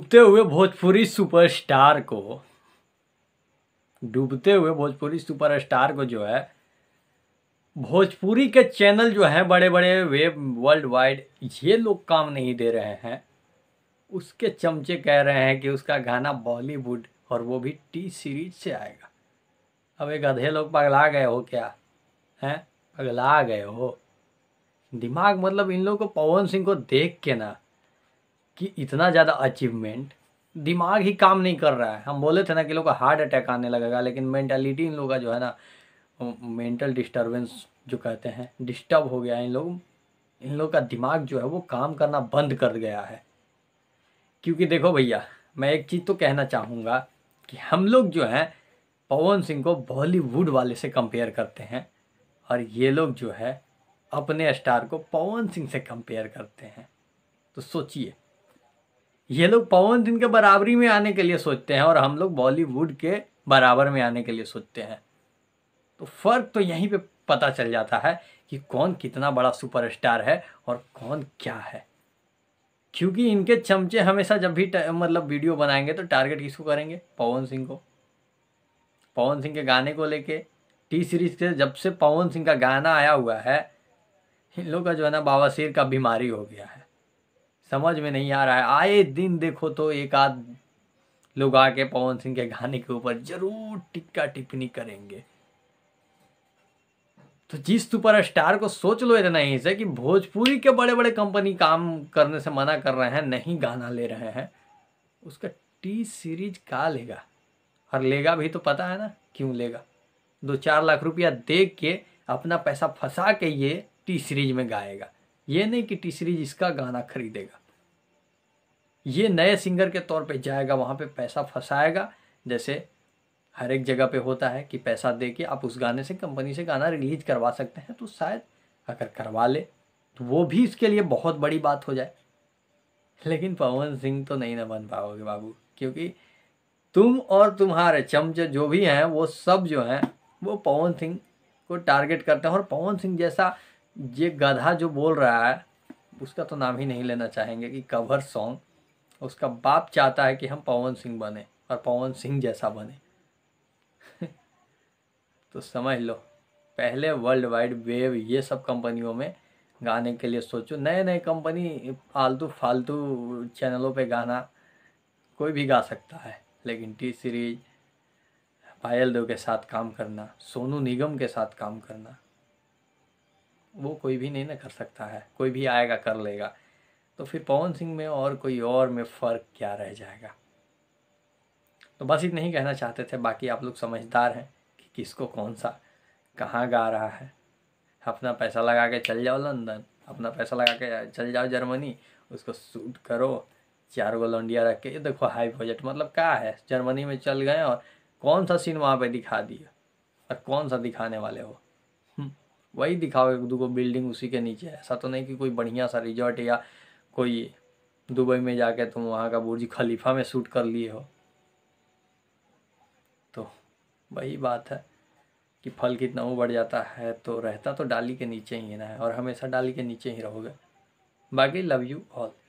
डूबते हुए भोजपुरी सुपरस्टार को डूबते हुए भोजपुरी सुपरस्टार को जो है भोजपुरी के चैनल जो हैं बड़े बड़े वेब वर्ल्ड वाइड ये लोग काम नहीं दे रहे हैं उसके चमचे कह रहे हैं कि उसका गाना बॉलीवुड और वो भी टी सीरीज से आएगा अब एक अधे लोग पगला गए हो क्या हैं पगला गए हो दिमाग मतलब इन लोगों को पवन सिंह को देख के ना कि इतना ज़्यादा अचीवमेंट दिमाग ही काम नहीं कर रहा है हम बोले थे ना कि लोग का हार्ट अटैक आने लगेगा लेकिन मेंटालिटी इन लोग का जो है ना मेंटल डिस्टरबेंस जो कहते हैं डिस्टर्ब हो गया है इन लोग इन लोग का दिमाग जो है वो काम करना बंद कर गया है क्योंकि देखो भैया मैं एक चीज़ तो कहना चाहूँगा कि हम लोग जो हैं पवन सिंह को बॉलीवुड वाले से कंपेयर करते हैं और ये लोग जो है अपने स्टार को पवन सिंह से कंपेयर करते हैं तो सोचिए ये लोग पवन सिंह के बराबरी में आने के लिए सोचते हैं और हम लोग बॉलीवुड के बराबर में आने के लिए सोचते हैं तो फर्क तो यहीं पे पता चल जाता है कि कौन कितना बड़ा सुपरस्टार है और कौन क्या है क्योंकि इनके चमचे हमेशा जब भी मतलब वीडियो बनाएंगे तो टारगेट किसको करेंगे पवन सिंह को पवन सिंह के गाने को लेके टी सीरीज के जब से पवन सिंह का गाना आया हुआ है इन लोग का जो है ना बाबा शेर का बीमारी हो गया है समझ में नहीं आ रहा है आए दिन देखो तो एक आध लोग आके पवन सिंह के गाने के ऊपर जरूर टिक्का टिप्पणी करेंगे तो जिस सुपर स्टार को सोच लो इतना ही से कि भोजपुरी के बड़े बड़े कंपनी काम करने से मना कर रहे हैं नहीं गाना ले रहे हैं उसका टी सीरीज का लेगा और लेगा भी तो पता है ना क्यों लेगा दो चार लाख रुपया दे के अपना पैसा फंसा के ये टी सीरीज में गाएगा ये नहीं कि टी सीरीज इसका गाना खरीदेगा ये नए सिंगर के तौर पे जाएगा वहाँ पे पैसा फंसाएगा जैसे हर एक जगह पे होता है कि पैसा दे के आप उस गाने से कंपनी से गाना रिलीज करवा सकते हैं तो शायद अगर करवा ले तो वो भी इसके लिए बहुत बड़ी बात हो जाए लेकिन पवन सिंह तो नहीं ना बन पाओगे बाबू क्योंकि तुम और तुम्हारे चमचे जो भी हैं वो सब जो हैं वो पवन सिंह को टारगेट करते हैं और पवन सिंह जैसा ये गधा जो बोल रहा है उसका तो नाम ही नहीं लेना चाहेंगे कि कवर सॉन्ग उसका बाप चाहता है कि हम पवन सिंह बने और पवन सिंह जैसा बने तो समझ लो पहले वर्ल्ड वाइड वेव ये सब कंपनियों में गाने के लिए सोचो नए नए कंपनी फालतू फालतू चैनलों पे गाना कोई भी गा सकता है लेकिन टी सीरीज पायल देव के साथ काम करना सोनू निगम के साथ काम करना वो कोई भी नहीं ना कर सकता है कोई भी आएगा कर लेगा तो फिर पवन सिंह में और कोई और में फ़र्क क्या रह जाएगा तो बस इतना ही कहना चाहते थे बाकी आप लोग समझदार हैं कि किसको कौन सा कहाँ गा रहा है अपना पैसा लगा के चल जाओ लंदन अपना पैसा लगा के चल जाओ जर्मनी उसको सूट करो चार गो लौंडिया रख के देखो हाई बजट मतलब क्या है जर्मनी में चल गए और कौन सा सीन वहाँ पे दिखा दिया और कौन सा दिखाने वाले हो वही दिखावे दो बिल्डिंग उसी के नीचे है ऐसा तो नहीं कि कोई बढ़िया सा रिजॉर्ट या कोई दुबई में जाके तुम वहाँ का बुर्ज खलीफा में शूट कर लिए हो तो वही बात है कि फल कितना बढ़ जाता है तो रहता तो डाली के नीचे ही है और हमेशा डाली के नीचे ही रहोगे बाकी लव यू ऑल